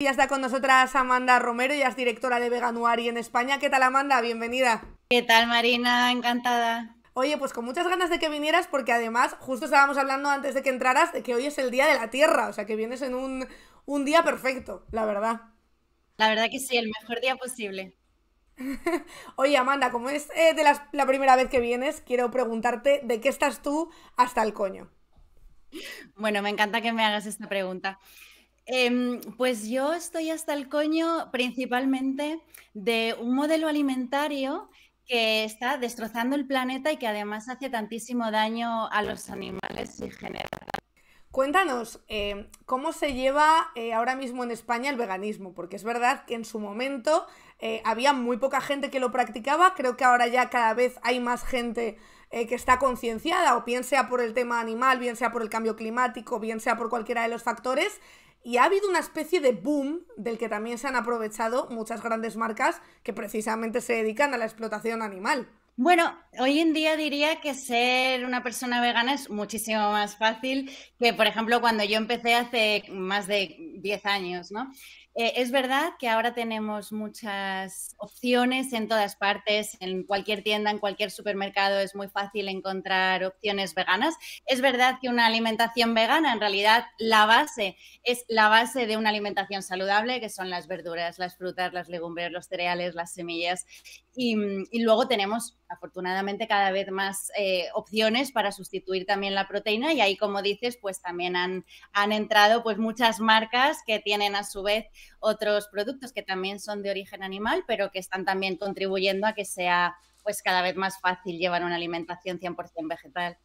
Ya está con nosotras Amanda Romero, ya es directora de Veganuari en España. ¿Qué tal Amanda? Bienvenida. ¿Qué tal Marina? Encantada. Oye, pues con muchas ganas de que vinieras porque además justo estábamos hablando antes de que entraras de que hoy es el Día de la Tierra, o sea que vienes en un, día perfecto, la verdad. La verdad que sí, el mejor día posible. Oye, Amanda, como es eh, de la primera vez que vienes, quiero preguntarte de qué estás tú hasta el coño. Bueno, me encanta que me hagas esta pregunta. Em, pues yo estoy hasta el coño principalmente de un modelo alimentario que está destrozando el planeta y que además hace tantísimo daño a los animales y genera. Cuéntanos, eh, ¿cómo se lleva eh, ahora mismo en España el veganismo? Porque es verdad que en su momento eh, había muy poca gente que lo practicaba, creo que ahora ya cada vez hay más gente que está concienciada, o bien sea por el tema animal, bien sea por el cambio climático, bien sea por cualquiera de los factores, y ha habido una especie de boom del que también se han aprovechado muchas grandes marcas que precisamente se dedican a la explotación animal. Bueno, hoy en día diría que ser una persona vegana es muchísimo más fácil que, por ejemplo, cuando yo empecé hace más de 10 años, ¿no? Eh, es verdad que ahora tenemos muchas opciones en todas partes, en cualquier tienda, en cualquier supermercado es muy fácil encontrar opciones veganas. Es verdad que una alimentación vegana, en realidad, la base es la base de una alimentación saludable, que son las verduras, las frutas, las legumbres, los cereales, las semillas. Y, y luego tenemos afortunadamente cada vez más eh, opciones para sustituir también la proteína y ahí como dices pues también han, han, entrado pues muchas marcas que tienen a su vez otros productos que también son de origen animal pero que están también contribuyendo a que sea pues cada vez más fácil llevar una alimentación 100% vegetal.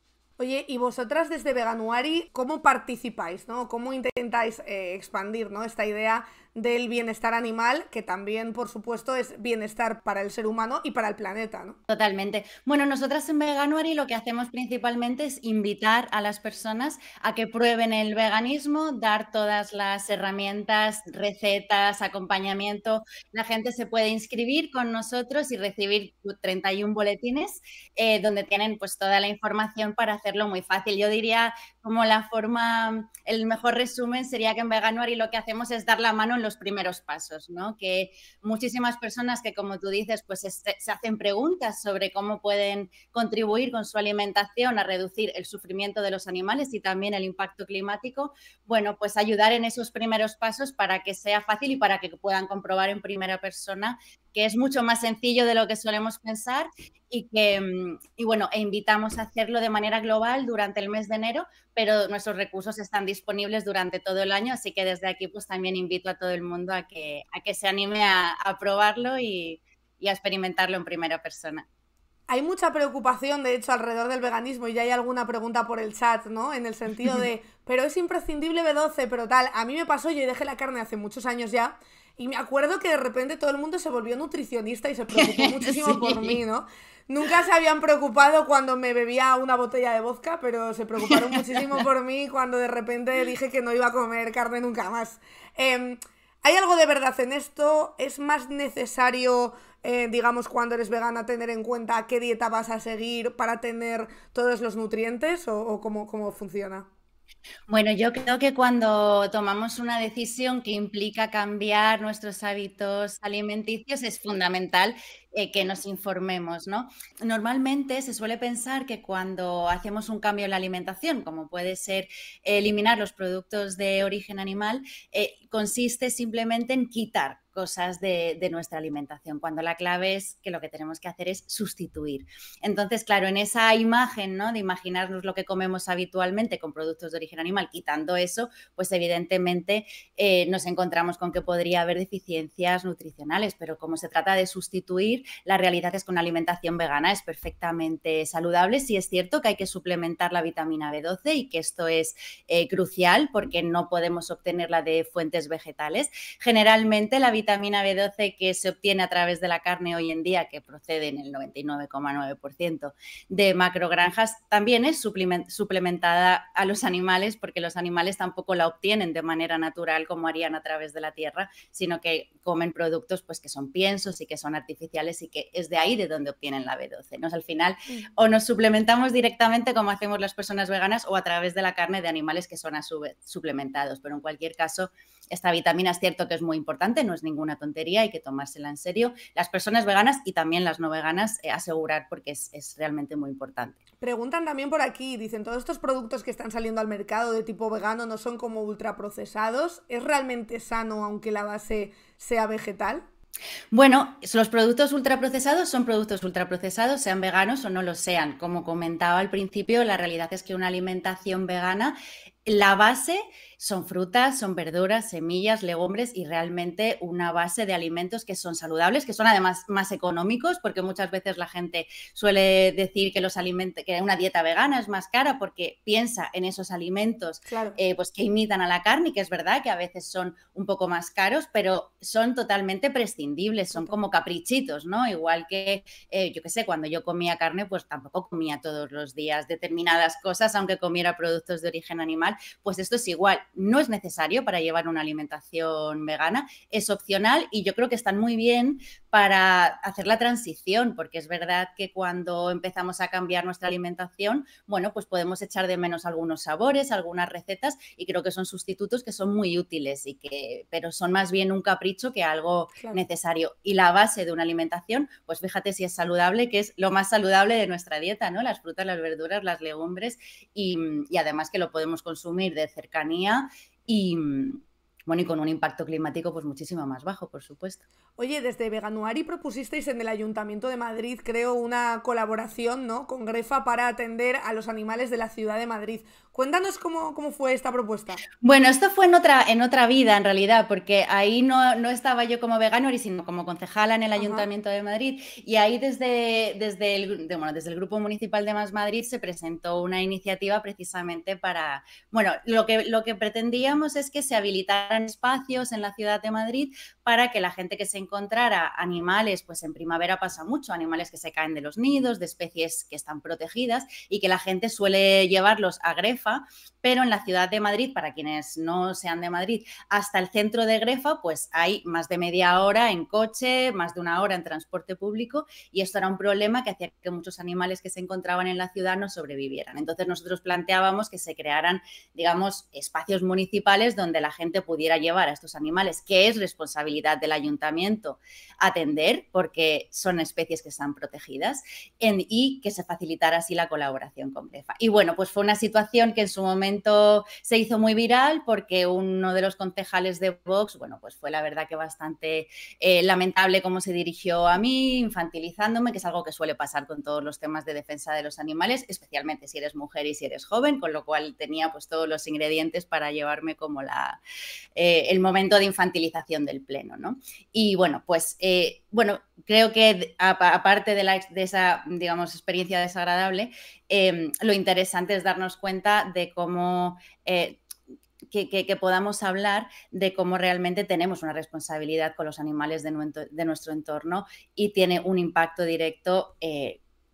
Oye, y vosotras desde Veganuari, ¿cómo participáis? ¿no? ¿Cómo intentáis eh, expandir ¿no? esta idea del bienestar animal, que también, por supuesto, es bienestar para el ser humano y para el planeta, Totalmente. Bueno, nosotras en Veganuari lo que hacemos principalmente es invitar a las personas a que prueben el veganismo, dar todas las herramientas, recetas, acompañamiento. La gente se puede inscribir con nosotros y recibir 31 boletines eh, donde tienen pues toda la información para hacer lo muy fácil. Yo diría como la forma, el mejor resumen sería que en Veganuary lo que hacemos es dar la mano en los primeros pasos, ¿no? Que muchísimas personas que, como tú dices, pues este, se hacen preguntas sobre cómo pueden contribuir con su alimentación a reducir el sufrimiento de los animales y también el impacto climático, bueno, pues ayudar en esos primeros pasos para que sea fácil y para que puedan comprobar en primera persona que es mucho más sencillo de lo que solemos pensar y que, mm, y bueno, e invitamos a hacerlo de manera global durante el mes de enero pero nuestros recursos están disponibles durante todo el año, así que desde aquí pues también invito a todo el mundo a que, a que se anime a, probarlo y, a experimentarlo en primera persona. Hay mucha preocupación, de hecho, alrededor del veganismo y ya hay alguna pregunta por el chat, ¿no? En el sentido de, pero es imprescindible B12, pero tal. A mí me pasó, yo dejé la carne hace muchos años ya y me acuerdo que de repente todo el mundo se volvió nutricionista y se preocupó muchísimo por mí, ¿no? Nunca se habían preocupado cuando me bebía una botella de vodka, pero se preocuparon muchísimo por mí cuando de repente dije que no iba a comer carne nunca más. Em, ¿Hay algo de verdad en esto? ¿Es más necesario, eh, digamos, cuando eres vegana, tener en cuenta qué dieta vas a seguir para tener todos los nutrientes o, cómo funciona? Bueno, yo creo que cuando tomamos una decisión que implica cambiar nuestros hábitos alimenticios es fundamental eh, que nos informemos, ¿no? Normalmente se suele pensar que cuando hacemos un cambio en la alimentación, como puede ser eliminar los productos de origen animal, eh, consiste simplemente en quitar cosas de, nuestra alimentación, cuando la clave es que lo que tenemos que hacer es sustituir. Entonces, claro, en esa imagen, ¿no? De imaginarnos lo que comemos habitualmente con productos de origen animal, quitando eso, pues evidentemente eh, nos encontramos con que podría haber deficiencias nutricionales, pero como se trata de sustituir, la realidad es que una alimentación vegana es perfectamente saludable. Si sí es cierto que hay que suplementar la vitamina B12 y que esto es eh, crucial porque no podemos obtenerla de fuentes vegetales. Generalmente la vitamina vitamina B12 que se obtiene a través de la carne hoy en día, que procede en el 99,9% de macrogranjas, también es suplementada a los animales porque los animales tampoco la obtienen de manera natural como harían a través de la tierra, sino que comen productos pues, que son piensos y que son artificiales y que es de ahí de donde obtienen la B12. ¿no? Al final, o nos suplementamos directamente como hacemos las personas veganas o a través de la carne de animales que son a su suplementados. Pero en cualquier caso, esta vitamina es cierto que es muy importante, no es ningún ninguna tontería, hay que tomársela en serio. Las personas veganas y también las no veganas eh, asegurar porque es, es realmente muy importante. Preguntan también por aquí, dicen, todos estos productos que están saliendo al mercado de tipo vegano no son como ultraprocesados, ¿es realmente sano aunque la base sea vegetal? Bueno, los productos ultraprocesados son productos ultraprocesados, sean veganos o no lo sean. Como comentaba al principio, la realidad es que una alimentación vegana, la base son frutas, son verduras, semillas, legumbres y realmente una base de alimentos que son saludables, que son además más económicos, porque muchas veces la gente suele decir que los alimentos, que una dieta vegana es más cara porque piensa en esos alimentos eh, pues que imitan a la carne, y que es verdad que a veces son un poco más caros, pero son totalmente prescindibles, son como caprichitos, ¿no? Igual que, eh, yo qué sé, cuando yo comía carne, pues tampoco comía todos los días determinadas cosas, aunque comiera productos de origen animal, pues esto es igual no es necesario para llevar una alimentación vegana, es opcional y yo creo que están muy bien para hacer la transición, porque es verdad que cuando empezamos a cambiar nuestra alimentación, bueno, pues podemos echar de menos algunos sabores, algunas recetas y creo que son sustitutos que son muy útiles y que pero son más bien un capricho que algo necesario. Y la base de una alimentación, pues fíjate si es saludable, que es lo más saludable de nuestra dieta, ¿no? Las frutas, las verduras, las legumbres y, y además que lo podemos consumir de cercanía y, bueno, y con un impacto climático pues muchísimo más bajo, por supuesto. Oye, desde Veganuari propusisteis en el Ayuntamiento de Madrid, creo, una colaboración ¿no? con Grefa para atender a los animales de la ciudad de Madrid. Cuéntanos cómo, cómo fue esta propuesta. Bueno, esto fue en otra, en otra vida, en realidad, porque ahí no, no estaba yo como Veganuari, sino como concejala en el Ayuntamiento de Madrid. Y ahí desde, desde, el, desde el Grupo Municipal de Más Madrid se presentó una iniciativa precisamente para, bueno, lo que, lo que pretendíamos es que se habilitara espacios en la ciudad de Madrid para que la gente que se encontrara animales, pues en primavera pasa mucho, animales que se caen de los nidos, de especies que están protegidas y que la gente suele llevarlos a Grefa, pero en la ciudad de Madrid, para quienes no sean de Madrid, hasta el centro de Grefa, pues hay más de media hora en coche, más de una hora en transporte público y esto era un problema que hacía que muchos animales que se encontraban en la ciudad no sobrevivieran. Entonces nosotros planteábamos que se crearan, digamos, espacios municipales donde la gente pudiera a llevar a estos animales, que es responsabilidad del ayuntamiento atender, porque son especies que están protegidas, en, y que se facilitara así la colaboración con Brefa. Y bueno, pues fue una situación que en su momento se hizo muy viral porque uno de los concejales de Vox, bueno, pues fue la verdad que bastante eh, lamentable cómo se dirigió a mí, infantilizándome, que es algo que suele pasar con todos los temas de defensa de los animales, especialmente si eres mujer y si eres joven, con lo cual tenía pues todos los ingredientes para llevarme como la, eh, el momento de infantilización del Pleno. ¿no? Y bueno, pues eh, bueno, creo que aparte de, esa, digamos, experiencia desagradable, em, lo interesante es darnos cuenta de cómo... Eh, que, podamos hablar de cómo realmente tenemos una responsabilidad con los animales de, nuestro entorno y tiene un impacto directo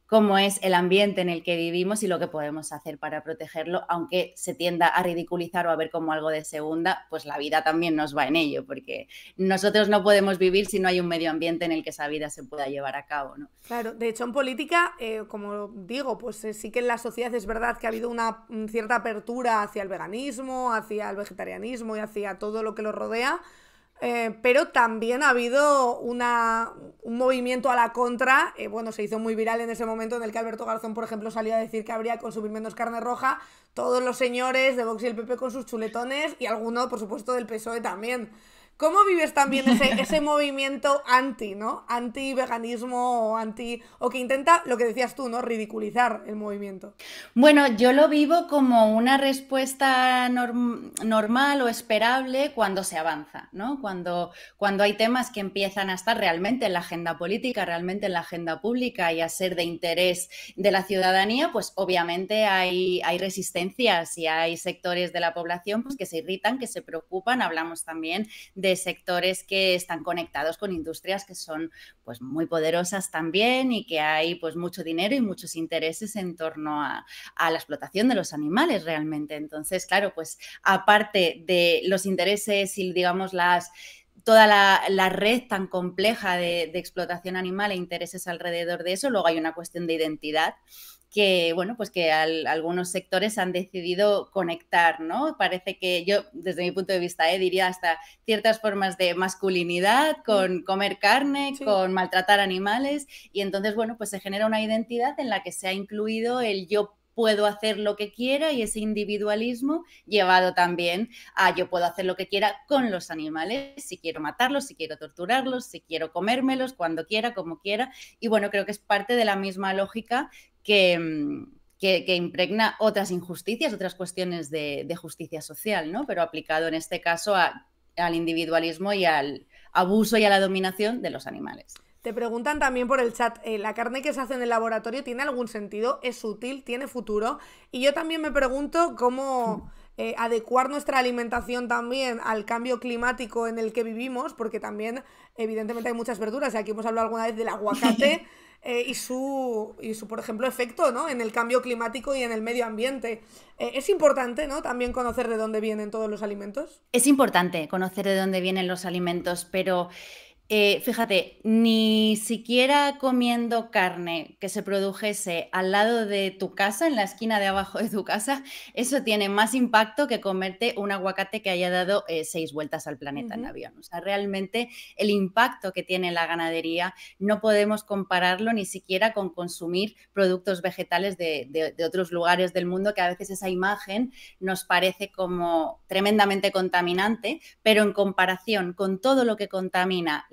cómo es el ambiente en el que vivimos y lo que podemos hacer para protegerlo, aunque se tienda a ridiculizar o a ver como algo de segunda, pues la vida también nos va en ello, porque nosotros no podemos vivir si no hay un medio ambiente en el que esa vida se pueda llevar a cabo. ¿no? Claro, de hecho en política, eh, como digo, pues eh, sí que en la sociedad es verdad que ha habido una mm, cierta apertura hacia el veganismo, hacia el vegetarianismo y hacia todo lo que lo rodea eh, pero también ha habido un movimiento a la contra, eh, bueno, se hizo muy viral en ese momento en el que Alberto Garzón, por ejemplo, salió a decir que habría que consumir menos carne roja, todos los señores de Vox y el PP con sus chuletones y algunos por supuesto, del PSOE también. ¿Cómo vives también ese, ese movimiento anti, ¿no? Anti-veganismo o anti. o que intenta, lo que decías tú, ¿no? Ridiculizar el movimiento. Bueno, yo lo vivo como una respuesta normal o esperable cuando se avanza, ¿no? Cuando, cuando hay temas que empiezan a estar realmente en la agenda política, realmente en la agenda pública y a ser de interés de la ciudadanía, pues obviamente hay, hay resistencias y hay sectores de la población pues, que se irritan, que se preocupan. Hablamos también de sectores que están conectados con industrias que son pues muy poderosas también y que hay pues mucho dinero y muchos intereses en torno a, la explotación de los animales realmente. Entonces, claro, pues aparte de los intereses y digamos las toda la, red tan compleja de, explotación animal e intereses alrededor de eso. Luego hay una cuestión de identidad que, bueno, pues que algunos sectores han decidido conectar, ¿no? Parece que yo, desde mi punto de vista, eh, diría hasta ciertas formas de masculinidad, mm. con comer carne, con maltratar animales, y entonces, bueno, pues se genera una identidad en la que se ha incluido el yo puedo hacer lo que quiera y ese individualismo llevado también a yo puedo hacer lo que quiera con los animales, si quiero matarlos, si quiero torturarlos, si quiero comérmelos, cuando quiera, como quiera. Y bueno, creo que es parte de la misma lógica Mm, que, impregna otras injusticias, otras cuestiones de, justicia social, ¿no? Pero aplicado en este caso al individualismo y al abuso y a la dominación de los animales. Te preguntan también por el chat, eh, ¿la carne que se hace en el laboratorio tiene algún sentido? ¿Es útil? ¿Tiene futuro? Y yo también me pregunto cómo, eh, adecuar nuestra alimentación también al cambio climático en el que vivimos, porque también evidentemente hay muchas verduras, aquí hemos hablado alguna vez del aguacate. Eh, y, su, y su, por ejemplo, efecto ¿no? en el cambio climático y en el medio ambiente. Eh, es importante ¿no? también conocer de dónde vienen todos los alimentos. Es importante conocer de dónde vienen los alimentos, pero eh, fíjate, ni siquiera comiendo carne que se produjese al lado de tu casa, en la esquina de abajo de tu casa, eso tiene más impacto que comerte un aguacate que haya dado eh, seis vueltas al planeta en avión. O sea, realmente el impacto que tiene la ganadería no podemos compararlo ni siquiera con consumir productos vegetales de, de otros lugares del mundo, que a veces esa imagen nos parece como tremendamente contaminante, pero en comparación con todo lo que contamina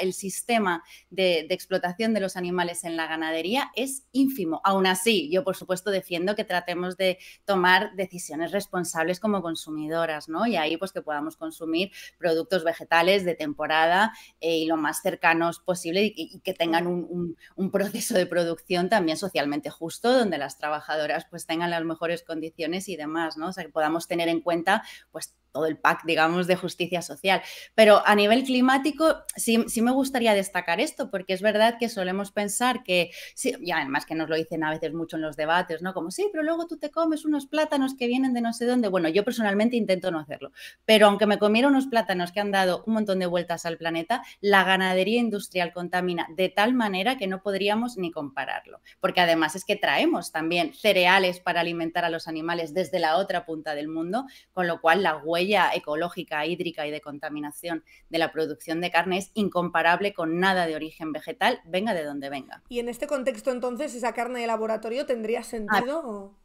el sistema de, explotación de los animales en la ganadería es ínfimo. Aún así, yo por supuesto defiendo que tratemos de tomar decisiones responsables como consumidoras, ¿no? Y ahí pues que podamos consumir productos vegetales de temporada eh, y lo más cercanos posible y, que tengan un, proceso de producción también socialmente justo, donde las trabajadoras pues tengan las mejores condiciones y demás, ¿no? O sea, que podamos tener en cuenta pues todo el pack, digamos, de justicia social. Pero a nivel climático sí, me gustaría destacar esto, porque es verdad que solemos pensar que, sí, y además que nos lo dicen a veces mucho en los debates, ¿no? Como, sí, pero luego tú te comes unos plátanos que vienen de no sé dónde. Bueno, yo personalmente intento no hacerlo, pero aunque me comiera unos plátanos que han dado un montón de vueltas al planeta, la ganadería industrial contamina de tal manera que no podríamos ni compararlo, porque además es que traemos también cereales para alimentar a los animales desde la otra punta del mundo, con lo cual la huella ecológica, hídrica y de contaminación de la producción de carne es incomparable con nada de origen vegetal, venga de donde venga. Y en este contexto entonces, esa carne de laboratorio tendría sentido.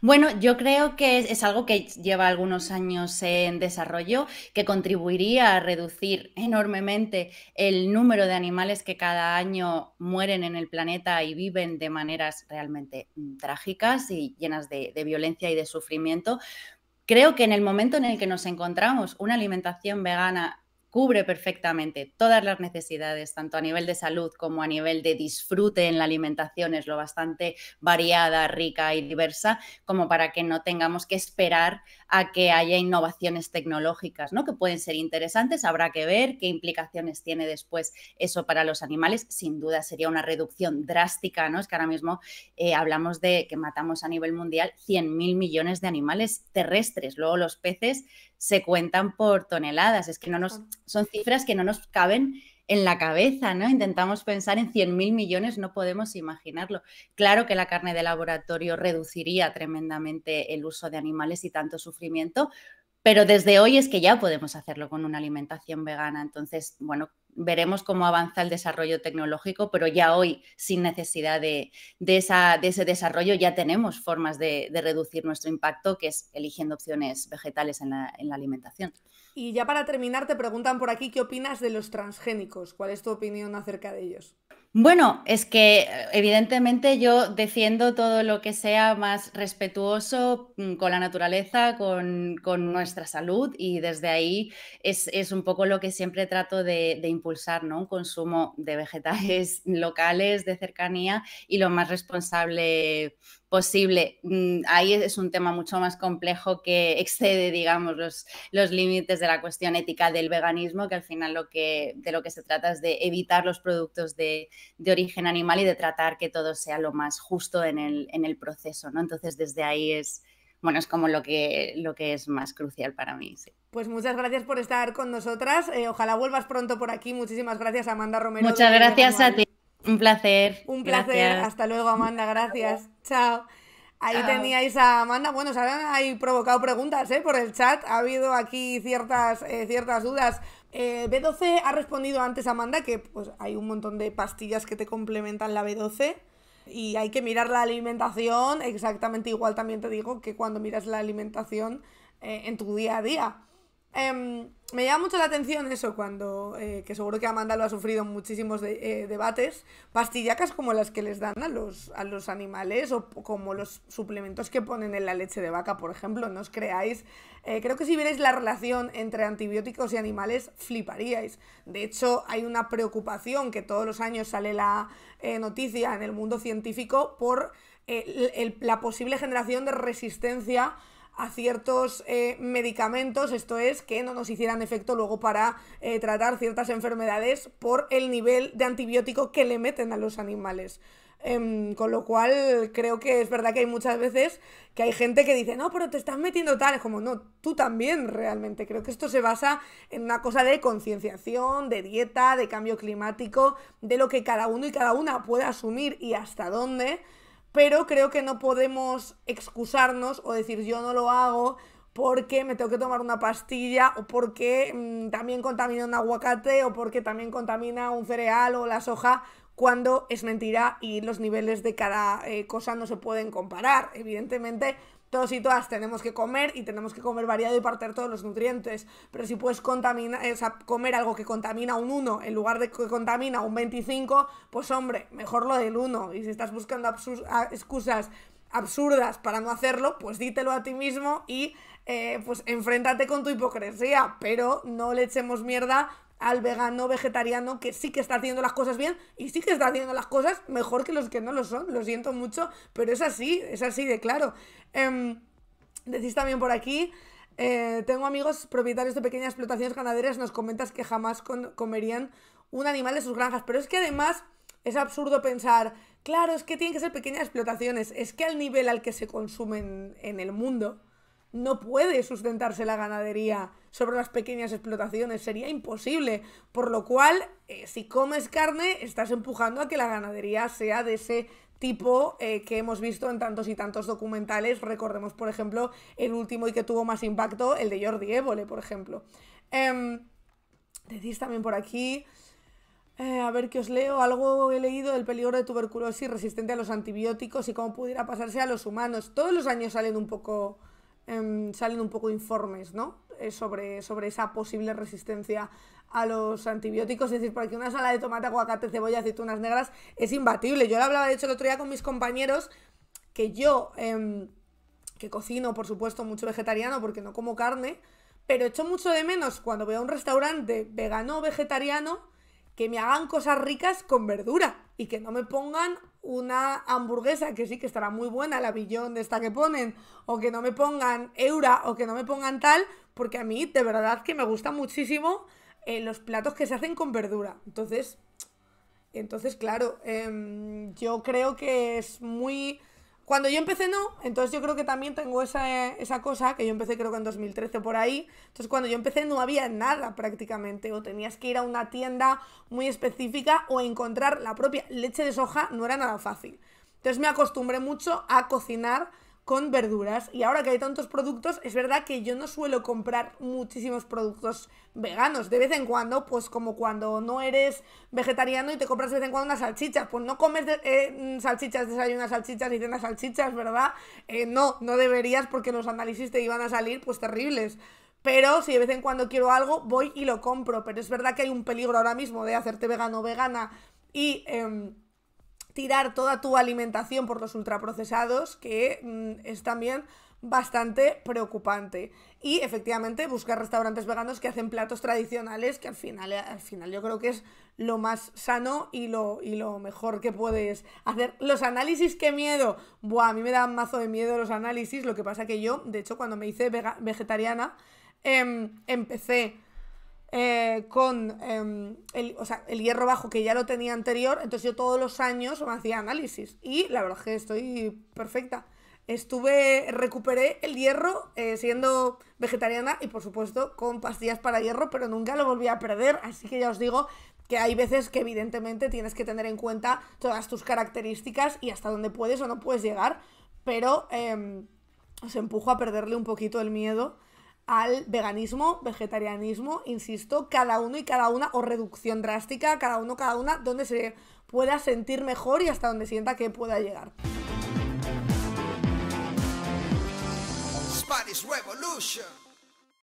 Bueno, yo creo que es, algo que lleva algunos años en desarrollo, que contribuiría a reducir enormemente el número de animales que cada año mueren en el planeta y viven de maneras realmente mm, trágicas y llenas de, de violencia y de sufrimiento, Creo que en el momento en el que nos encontramos una alimentación vegana cubre perfectamente todas las necesidades, tanto a nivel de salud como a nivel de disfrute en la alimentación, es lo bastante variada, rica y diversa, como para que no tengamos que esperar a que haya innovaciones tecnológicas, ¿no? Que pueden ser interesantes, habrá que ver qué implicaciones tiene después eso para los animales. Sin duda sería una reducción drástica, ¿no? Es que ahora mismo eh, hablamos de que matamos a nivel mundial 100.000 millones de animales terrestres, luego los peces se cuentan por toneladas. Es que no nos, son cifras que no nos caben en la cabeza, ¿no? Intentamos pensar en 100.000 mil millones, no podemos imaginarlo. Claro que la carne de laboratorio reduciría tremendamente el uso de animales y tanto sufrimiento, pero desde hoy es que ya podemos hacerlo con una alimentación vegana. Entonces, bueno, veremos cómo avanza el desarrollo tecnológico, pero ya hoy, sin necesidad de, ese desarrollo, ya tenemos formas de, reducir nuestro impacto, que es eligiendo opciones vegetales en en la, alimentación. Y ya para terminar, te preguntan por aquí qué opinas de los transgénicos. ¿Cuál es tu opinión acerca de ellos? Bueno, es que evidentemente yo defiendo todo lo que sea más respetuoso mm, con la naturaleza, con, nuestra salud y desde ahí es, un poco lo que siempre trato de, de impulsar, ¿no? Un consumo de vegetales locales, de cercanía y lo más responsable posible. Mm, ahí es un tema mucho más complejo que excede, digamos, los, los límites de la cuestión ética del veganismo, que al final lo que, de lo que se trata es de evitar los productos de, origen animal y de tratar que todo sea lo más justo en el, en el proceso, ¿no? Entonces, desde ahí es, bueno, es como lo que, lo que es más crucial para mí, Pues muchas gracias por estar con nosotras. Eh, ojalá vuelvas pronto por aquí. Muchísimas gracias, Amanda Romero. Muchas gracias a ti. Un placer. Un placer. Hasta luego, Amanda. Gracias. Chao. Ahí teníais a Amanda. Bueno, se han provocado preguntas ¿eh? por el chat. Ha habido aquí ciertas, eh, ciertas dudas. Eh, B12 ha respondido antes Amanda que pues, hay un montón de pastillas que te complementan la B12 y hay que mirar la alimentación exactamente igual también te digo que cuando miras la alimentación eh, en tu día a día. Em, me llama mucho la atención eso cuando, eh, que seguro que Amanda lo ha sufrido en muchísimos eh, debates, pastillacas como las que les dan a los, a los animales o como los suplementos que ponen en la leche de vaca, por ejemplo, no os creáis. Eh, creo que si vierais la relación entre antibióticos y animales, fliparíais. De hecho, hay una preocupación que todos los años sale la noticia en el mundo científico por la posible generación de resistencia a ciertos eh, medicamentos, esto es, que no nos hicieran efecto luego para eh, tratar ciertas enfermedades por el nivel de antibiótico que le meten a los animales. Em, con lo cual creo que es verdad que hay muchas veces que hay gente que dice, no, pero te estás metiendo tal, es como, no, tú también realmente. Creo que esto se basa en una cosa de concienciación, de dieta, de cambio climático, de lo que cada uno y cada una puede asumir y hasta dónde pero creo que no podemos excusarnos o decir yo no lo hago porque me tengo que tomar una pastilla o porque mm, también contamina un aguacate o porque también contamina un cereal o la soja cuando es mentira y los niveles de cada eh, cosa no se pueden comparar. Evidentemente todos y todas tenemos que comer y tenemos que comer variado y partir todos los nutrientes. Pero si puedes contaminar, eh, comer algo que contamina un 1 en lugar de que contamina un 25, pues hombre, mejor lo del 1. Y si estás buscando excusas absurdas para no hacerlo, pues dítelo a ti mismo y eh, pues enfréntate con tu hipocresía, pero no le echemos mierda al vegano vegetariano que sí que está haciendo las cosas bien y sí que está haciendo las cosas mejor que los que no lo son. Lo siento mucho, pero es así, es así de claro. Em, decís también por aquí. Eh, tengo amigos propietarios de pequeñas explotaciones ganaderas, nos comentas que jamás comerían un animal de sus granjas, pero es que además es absurdo pensar, claro, es que tienen que ser pequeñas explotaciones, es que al nivel al que se consumen en el mundo, no puede sustentarse la ganadería sobre las pequeñas explotaciones. Sería imposible. Por lo cual, eh, si comes carne, estás empujando a que la ganadería sea de ese tipo eh, que hemos visto en tantos y tantos documentales. Recordemos, por ejemplo, el último y que tuvo más impacto, el de Jordi Évole, por ejemplo. Em, decís también por aquí. Eh, a ver qué os leo. Algo he leído del peligro de tuberculosis resistente a los antibióticos y cómo pudiera pasarse a los humanos. Todos los años salen un poco Em, salen un poco informes, ¿no? Eh, sobre, sobre esa posible resistencia a los antibióticos, es decir, porque una sala de tomate, aguacate, cebolla, aceitunas negras es imbatible. Yo lo hablaba, de hecho, el otro día con mis compañeros, que yo, em, que cocino, por supuesto, mucho vegetariano porque no como carne, pero echo mucho de menos cuando veo a un restaurante vegano o vegetariano que me hagan cosas ricas con verdura y que no me pongan una hamburguesa que sí que estará muy buena, la billón de esta que ponen, o que no me pongan eura, o que no me pongan tal, porque a mí de verdad que me gustan muchísimo eh, los platos que se hacen con verdura. Entonces, entonces claro, em, yo creo que es muy cuando yo empecé no, entonces yo creo que también tengo esa, cosa, que yo empecé creo que en 2013 por ahí, entonces cuando yo empecé no había nada prácticamente, o tenías que ir a una tienda muy específica o encontrar la propia leche de soja, no era nada fácil. Entonces me acostumbré mucho a cocinar con verduras. Y ahora que hay tantos productos, es verdad que yo no suelo comprar muchísimos productos veganos. De vez en cuando, pues como cuando no eres vegetariano y te compras de vez en cuando unas salchichas. Pues no comes eh, salchichas, desayunas salchichas y cenas salchichas, ¿verdad? Eh, no, no deberías porque los análisis te iban a salir pues terribles. Pero si de vez en cuando quiero algo, voy y lo compro. Pero es verdad que hay un peligro ahora mismo de hacerte vegano o vegana y... Em, tirar toda tu alimentación por los ultraprocesados, que mm, es también bastante preocupante. Y efectivamente buscar restaurantes veganos que hacen platos tradicionales, que al final, eh, al final yo creo que es lo más sano y lo, y lo mejor que puedes hacer. Los análisis, qué miedo. Buah, a mí me dan mazo de miedo los análisis. Lo que pasa que yo, de hecho, cuando me hice vegetariana, em, empecé eh, con em, el, hierro bajo que ya lo tenía anterior, entonces yo todos los años me hacía análisis y la verdad es que estoy perfecta. Estuve, recuperé el hierro eh, siendo vegetariana y por supuesto con pastillas para hierro, pero nunca lo volví a perder, así que ya os digo que hay veces que evidentemente tienes que tener en cuenta todas tus características y hasta dónde puedes o no puedes llegar, pero em, os empujo a perderle un poquito el miedo al veganismo, vegetarianismo, insisto, cada uno y cada una, o reducción drástica, cada uno, cada una, donde se pueda sentir mejor y hasta donde sienta que pueda llegar.